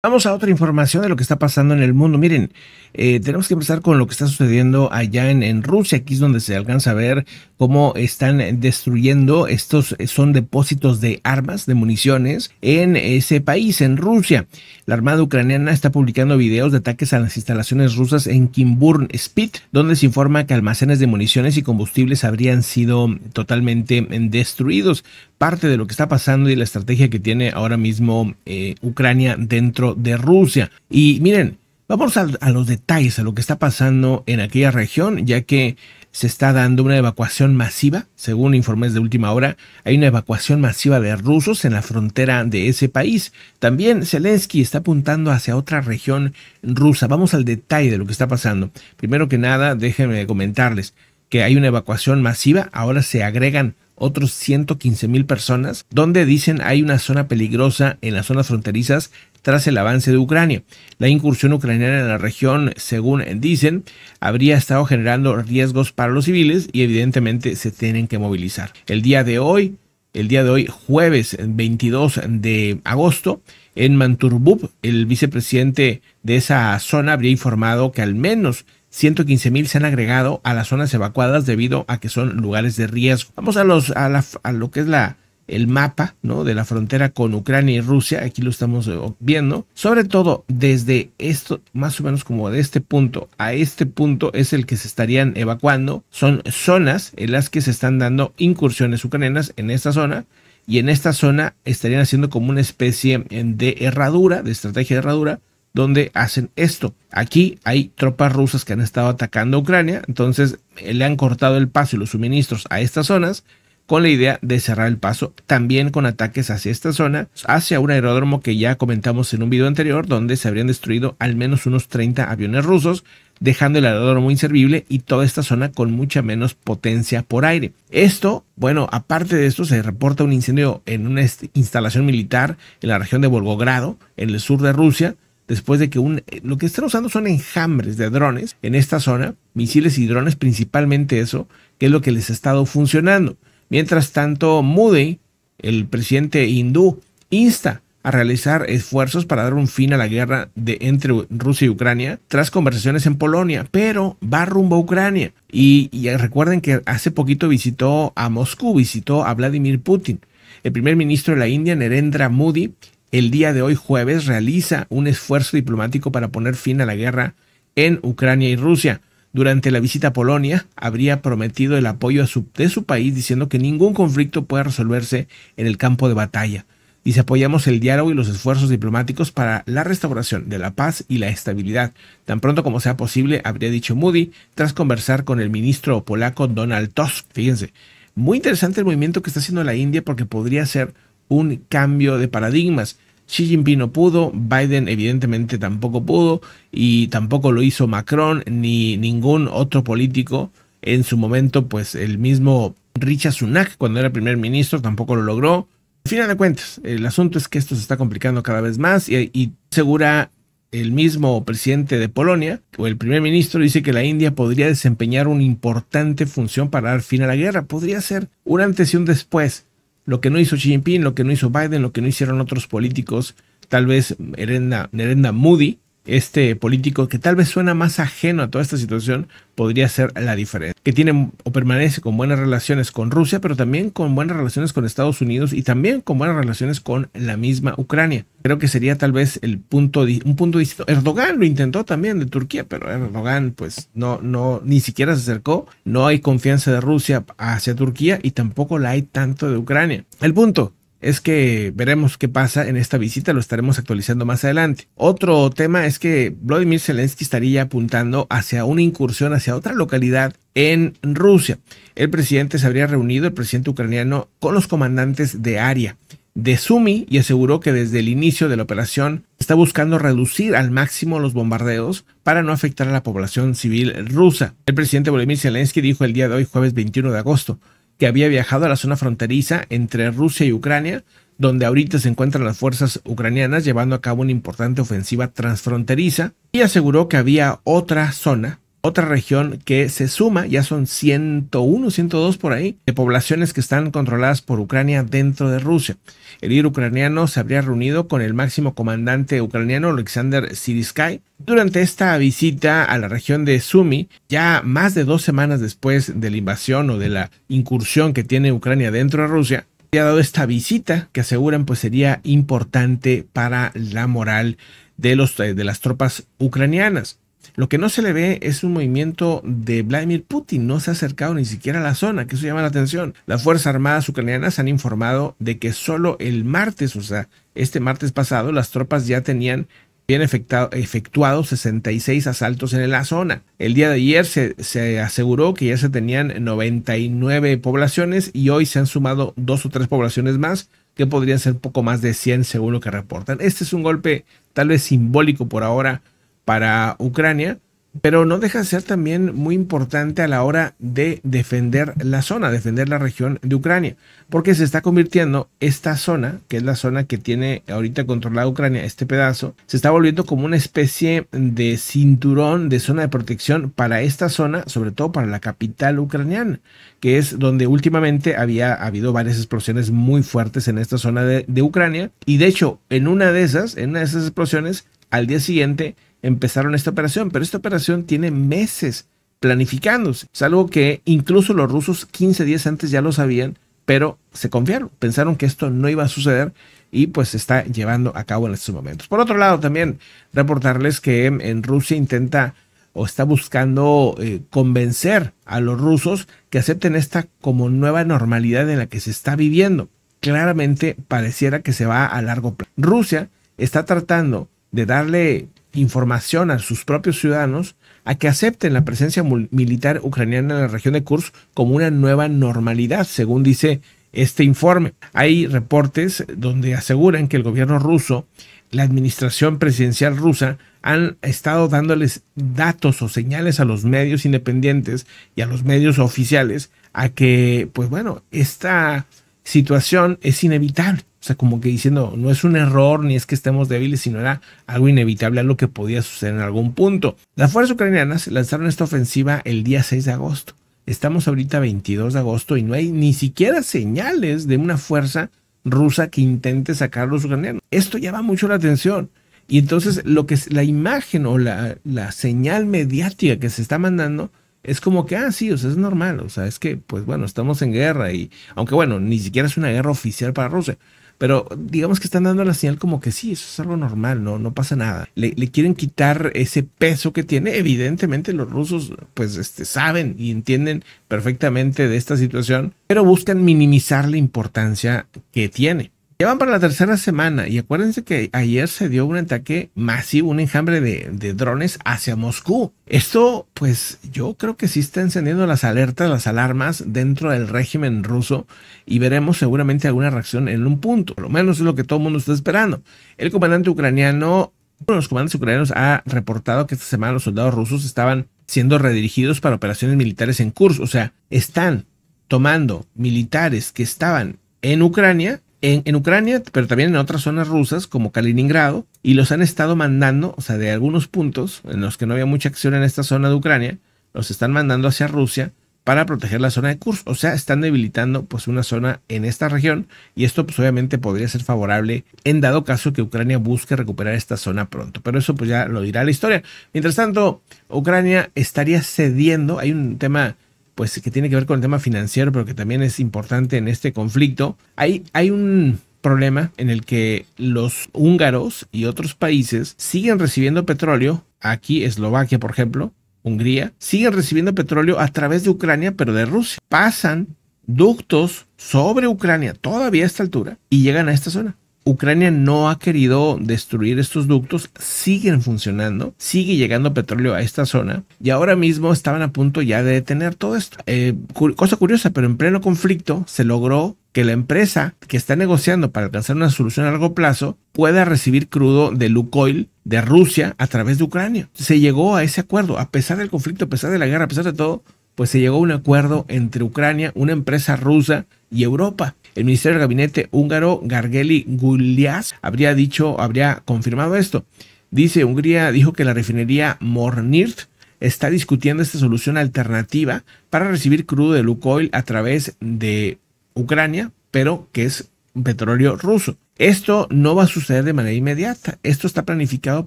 Vamos a otra información de lo que está pasando en el mundo. Miren, eh, tenemos que empezar con lo que está sucediendo allá en, Rusia. Aquí es donde se alcanza a ver cómo están destruyendo estos, eh, son depósitos de armas, de municiones en ese país, en Rusia. La Armada ucraniana está publicando videos de ataques a las instalaciones rusas en Kimburn Spit, donde se informa que almacenes de municiones y combustibles habrían sido totalmente mm, destruidos. Parte de lo que está pasando y la estrategia que tiene ahora mismo eh, Ucrania dentro de Rusia. Y miren, vamos a, a los detalles, a lo que está pasando en aquella región, ya que se está dando una evacuación masiva, según informes de última hora, hay una evacuación masiva de rusos en la frontera de ese país. También Zelensky está apuntando hacia otra región rusa. Vamos al detalle de lo que está pasando. Primero que nada, déjenme comentarles que hay una evacuación masiva, ahora se agregan otros 115 mil personas, donde dicen hay una zona peligrosa en las zonas fronterizas tras el avance de Ucrania. La incursión ucraniana en la región, según dicen, habría estado generando riesgos para los civiles y evidentemente se tienen que movilizar. El día de hoy, el día de hoy, jueves 22 de agosto, en Manturbub, el vicepresidente de esa zona habría informado que al menos 115.000 se han agregado a las zonas evacuadas debido a que son lugares de riesgo. Vamos a, los, a, a lo que es la, el mapa de la frontera con Ucrania y Rusia, aquí lo estamos eh, viendo, sobre todo desde esto, más o menos como de este punto a este punto es el que se estarían evacuando, son zonas en las que se están dando incursiones ucranianas en esta zona y en esta zona estarían haciendo como una especie eh, de herradura, de estrategia de herradura, donde hacen esto. Aquí hay tropas rusas que han estado atacando a Ucrania, entonces eh, le han cortado el paso y los suministros a estas zonas con la idea de cerrar el paso también con ataques hacia esta zona, hacia un aeródromo que ya comentamos en un video anterior, donde se habrían destruido al menos unos 30 aviones rusos, dejando el aeródromo inservible y toda esta zona con mucha menos potencia por aire. Esto, bueno, aparte de esto, se reporta un incendio en una instalación militar en la región de Volgogrado, en el sur de Rusia, después de que un, eh, lo que están usando son enjambres de drones en esta zona, misiles y drones principalmente eso, que es lo que les ha estado funcionando. Mientras tanto, Moody, el presidente hindú, insta a realizar esfuerzos para dar un fin a la guerra de, entre Rusia y Ucrania tras conversaciones en Polonia, pero va rumbo a Ucrania. Y, recuerden que hace poquito visitó a Moscú, visitó a Vladimir Putin. El primer ministro de la India, Nerendra Modi, el día de hoy jueves realiza un esfuerzo diplomático para poner fin a la guerra en Ucrania y Rusia. Durante la visita a Polonia habría prometido el apoyo de su país diciendo que ningún conflicto puede resolverse en el campo de batalla. Dice apoyamos el diálogo y los esfuerzos diplomáticos para la restauración de la paz y la estabilidad. Tan pronto como sea posible, habría dicho Moody tras conversar con el ministro polaco Donald Tusk. Fíjense, muy interesante el movimiento que está haciendo la India porque podría ser un cambio de paradigmas. Xi Jinping no pudo, Biden evidentemente tampoco pudo y tampoco lo hizo Macron ni ningún otro político. En su momento, pues el mismo Richard Sunak, cuando era primer ministro, tampoco lo logró. Al final de cuentas, el asunto es que esto se está complicando cada vez más y, segura el mismo presidente de Polonia, o el primer ministro, dice que la India podría desempeñar una importante función para dar fin a la guerra. Podría ser un antes y un después lo que no hizo Xi Jinping, lo que no hizo Biden, lo que no hicieron otros políticos, tal vez Nerenda, Moody, este político que tal vez suena más ajeno a toda esta situación podría ser la diferencia. Que tiene o permanece con buenas relaciones con Rusia, pero también con buenas relaciones con Estados Unidos y también con buenas relaciones con la misma Ucrania. Creo que sería tal vez el punto un punto distinto. Erdogan lo intentó también de Turquía, pero Erdogan pues no no ni siquiera se acercó. No hay confianza de Rusia hacia Turquía y tampoco la hay tanto de Ucrania. El punto es que veremos qué pasa en esta visita, lo estaremos actualizando más adelante. Otro tema es que Vladimir Zelensky estaría apuntando hacia una incursión hacia otra localidad en Rusia. El presidente se habría reunido, el presidente ucraniano, con los comandantes de área de Sumi y aseguró que desde el inicio de la operación está buscando reducir al máximo los bombardeos para no afectar a la población civil rusa. El presidente Vladimir Zelensky dijo el día de hoy, jueves 21 de agosto, que había viajado a la zona fronteriza entre Rusia y Ucrania, donde ahorita se encuentran las fuerzas ucranianas llevando a cabo una importante ofensiva transfronteriza, y aseguró que había otra zona otra región que se suma, ya son 101, 102 por ahí, de poblaciones que están controladas por Ucrania dentro de Rusia. El líder ucraniano se habría reunido con el máximo comandante ucraniano, Alexander Siriskay, durante esta visita a la región de Sumi, ya más de dos semanas después de la invasión o de la incursión que tiene Ucrania dentro de Rusia, ha dado esta visita que aseguran pues sería importante para la moral de, los, de las tropas ucranianas. Lo que no se le ve es un movimiento de Vladimir Putin, no se ha acercado ni siquiera a la zona, que eso llama la atención. Las Fuerzas Armadas ucranianas han informado de que solo el martes, o sea, este martes pasado, las tropas ya tenían bien efectuado, efectuado 66 asaltos en la zona. El día de ayer se, se, aseguró que ya se tenían 99 poblaciones y hoy se han sumado dos o tres poblaciones más que podrían ser poco más de 100 según lo que reportan. Este es un golpe tal vez simbólico por ahora para Ucrania, pero no deja de ser también muy importante a la hora de defender la zona, defender la región de Ucrania, porque se está convirtiendo esta zona, que es la zona que tiene ahorita controlada Ucrania, este pedazo, se está volviendo como una especie de cinturón de zona de protección para esta zona, sobre todo para la capital ucraniana, que es donde últimamente había habido varias explosiones muy fuertes en esta zona de, Ucrania, y de hecho, en una de esas, en una de esas explosiones, al día siguiente, empezaron esta operación, pero esta operación tiene meses planificándose. Es algo que incluso los rusos 15 días antes ya lo sabían, pero se confiaron, pensaron que esto no iba a suceder y pues se está llevando a cabo en estos momentos. Por otro lado, también reportarles que en Rusia intenta o está buscando eh, convencer a los rusos que acepten esta como nueva normalidad en la que se está viviendo. Claramente pareciera que se va a largo plazo. Rusia está tratando de darle información a sus propios ciudadanos a que acepten la presencia militar ucraniana en la región de Kursk como una nueva normalidad, según dice este informe. Hay reportes donde aseguran que el gobierno ruso, la administración presidencial rusa, han estado dándoles datos o señales a los medios independientes y a los medios oficiales a que, pues bueno, esta situación es inevitable sea, como que diciendo, no es un error ni es que estemos débiles, sino era algo inevitable, algo que podía suceder en algún punto. Las fuerzas ucranianas lanzaron esta ofensiva el día 6 de agosto. Estamos ahorita 22 de agosto y no hay ni siquiera señales de una fuerza rusa que intente sacar a los ucranianos. Esto llama mucho la atención. Y entonces lo que es la imagen o la, la señal mediática que se está mandando es como que, ah, sí, o sea, es normal, o sea, es que, pues bueno, estamos en guerra y, aunque bueno, ni siquiera es una guerra oficial para Rusia, pero digamos que están dando la señal como que sí, eso es algo normal, no, no pasa nada. Le, quieren quitar ese peso que tiene. Evidentemente los rusos pues este, saben y entienden perfectamente de esta situación, pero buscan minimizar la importancia que tiene. Llevan para la tercera semana y acuérdense que ayer se dio un ataque masivo, un enjambre de, drones hacia Moscú. Esto, pues yo creo que sí está encendiendo las alertas, las alarmas dentro del régimen ruso y veremos seguramente alguna reacción en un punto. Por lo menos es lo que todo el mundo está esperando. El comandante ucraniano, uno de los comandantes ucranianos ha reportado que esta semana los soldados rusos estaban siendo redirigidos para operaciones militares en curso. O sea, están tomando militares que estaban en Ucrania en, Ucrania, pero también en otras zonas rusas como Kaliningrado, y los han estado mandando, o sea, de algunos puntos en los que no había mucha acción en esta zona de Ucrania, los están mandando hacia Rusia para proteger la zona de Kursk, o sea, están debilitando pues una zona en esta región y esto pues obviamente podría ser favorable en dado caso que Ucrania busque recuperar esta zona pronto, pero eso pues ya lo dirá la historia. Mientras tanto, Ucrania estaría cediendo, hay un tema pues que tiene que ver con el tema financiero, pero que también es importante en este conflicto. Hay, un problema en el que los húngaros y otros países siguen recibiendo petróleo, aquí Eslovaquia por ejemplo, Hungría, siguen recibiendo petróleo a través de Ucrania, pero de Rusia. Pasan ductos sobre Ucrania todavía a esta altura y llegan a esta zona. Ucrania no ha querido destruir estos ductos, siguen funcionando, sigue llegando petróleo a esta zona y ahora mismo estaban a punto ya de detener todo esto. Eh, cosa curiosa, pero en pleno conflicto se logró que la empresa que está negociando para alcanzar una solución a largo plazo pueda recibir crudo de Lukoil de Rusia a través de Ucrania. Se llegó a ese acuerdo, a pesar del conflicto, a pesar de la guerra, a pesar de todo, pues se llegó a un acuerdo entre Ucrania, una empresa rusa y Europa. El Ministerio del Gabinete húngaro Gargeli Gulias habría dicho, habría confirmado esto. Dice, Hungría dijo que la refinería Mornirt está discutiendo esta solución alternativa para recibir crudo de Lukoil a través de Ucrania, pero que es petróleo ruso. Esto no va a suceder de manera inmediata. Esto está planificado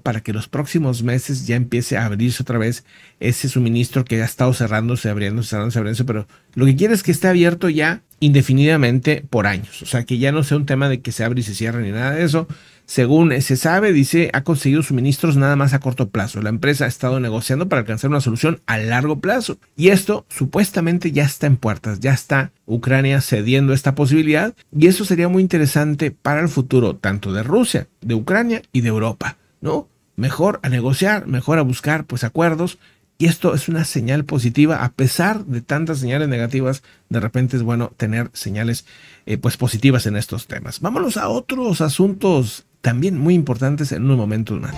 para que los próximos meses ya empiece a abrirse otra vez ese suministro que ha estado cerrándose, abriéndose, cerrándose, abriéndose. Pero lo que quiere es que esté abierto ya indefinidamente por años. O sea, que ya no sea un tema de que se abre y se cierra ni nada de eso. Según se sabe, dice, ha conseguido suministros nada más a corto plazo. La empresa ha estado negociando para alcanzar una solución a largo plazo. Y esto supuestamente ya está en puertas. Ya está Ucrania cediendo esta posibilidad. Y eso sería muy interesante para el futuro tanto de Rusia, de Ucrania y de Europa, ¿no? Mejor a negociar, mejor a buscar pues acuerdos y esto es una señal positiva, a pesar de tantas señales negativas, de repente es bueno tener señales eh, pues positivas en estos temas. Vámonos a otros asuntos también muy importantes en un momento más.